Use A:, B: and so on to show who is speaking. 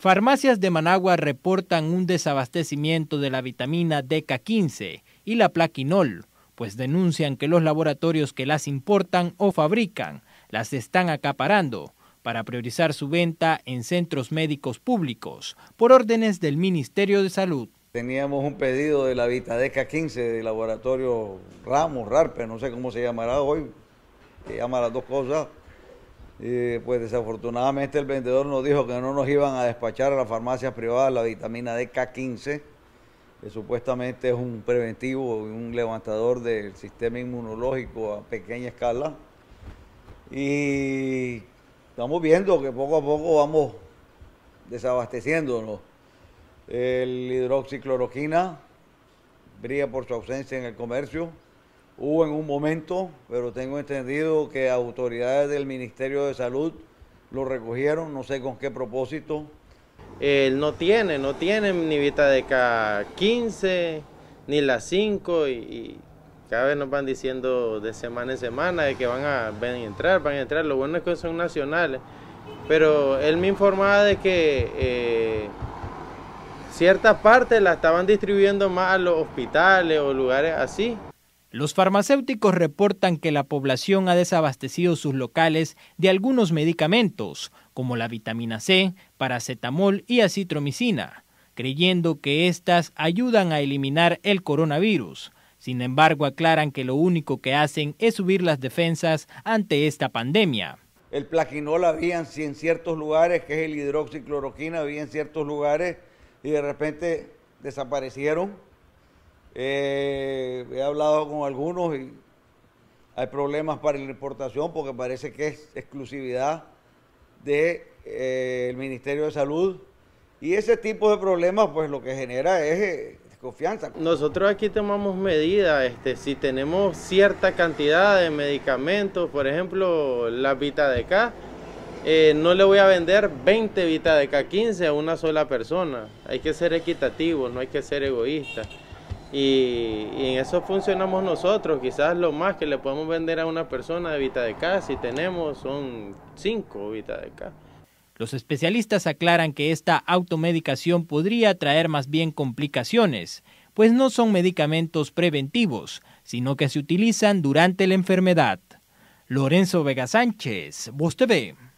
A: Farmacias de Managua reportan un desabastecimiento de la vitamina DK15 y la plaquinol, pues denuncian que los laboratorios que las importan o fabrican las están acaparando para priorizar su venta en centros
B: médicos públicos por órdenes del Ministerio de Salud. Teníamos un pedido de la Vitadeca 15 del laboratorio Ramos, Rarpe, no sé cómo se llamará hoy, se llama las dos cosas, pues desafortunadamente el vendedor nos dijo que no nos iban a despachar a la farmacia privada la vitamina DK15, que supuestamente es un preventivo, y un levantador del sistema inmunológico a pequeña escala. Y estamos viendo que poco a poco vamos desabasteciéndonos. El hidroxicloroquina brilla por su ausencia en el comercio hubo en un momento, pero tengo entendido que autoridades del Ministerio de Salud lo recogieron, no sé con qué propósito. Él eh, no tiene, no tiene ni vista de K15,
C: ni las 5 y, cada vez nos van diciendo de semana en semana de que van a, entrar, van a entrar. Lo bueno es que son nacionales, pero él me informaba de que eh, ciertas partes parte la estaban distribuyendo más a los hospitales o lugares así.
A: Los farmacéuticos reportan que la población ha desabastecido sus locales de algunos medicamentos, como la vitamina C, paracetamol y acitromicina, creyendo que éstas ayudan a eliminar el coronavirus. Sin embargo, aclaran que lo único que hacen es subir las defensas ante esta pandemia.
B: El plaquinol había en ciertos lugares, que es el hidroxicloroquina, había en ciertos lugares y de repente desaparecieron eh, he hablado con algunos y hay problemas para la importación porque parece que es exclusividad del eh, Ministerio de Salud. Y ese tipo de problemas, pues lo que genera es eh, desconfianza. Nosotros
C: aquí tomamos medidas, este, si tenemos cierta cantidad de medicamentos, por ejemplo, la Vita de K, no le voy a vender 20 Vita de K 15 a una sola persona. Hay que ser equitativo, no hay que ser egoísta. Y, en eso funcionamos nosotros. Quizás lo más que le podemos vender a una persona de Vita de K, si tenemos, son cinco Vita de K.
A: Los especialistas aclaran que esta automedicación podría traer más bien complicaciones, pues no son medicamentos preventivos, sino que se utilizan durante la enfermedad. Lorenzo Vega Sánchez, Voz TV.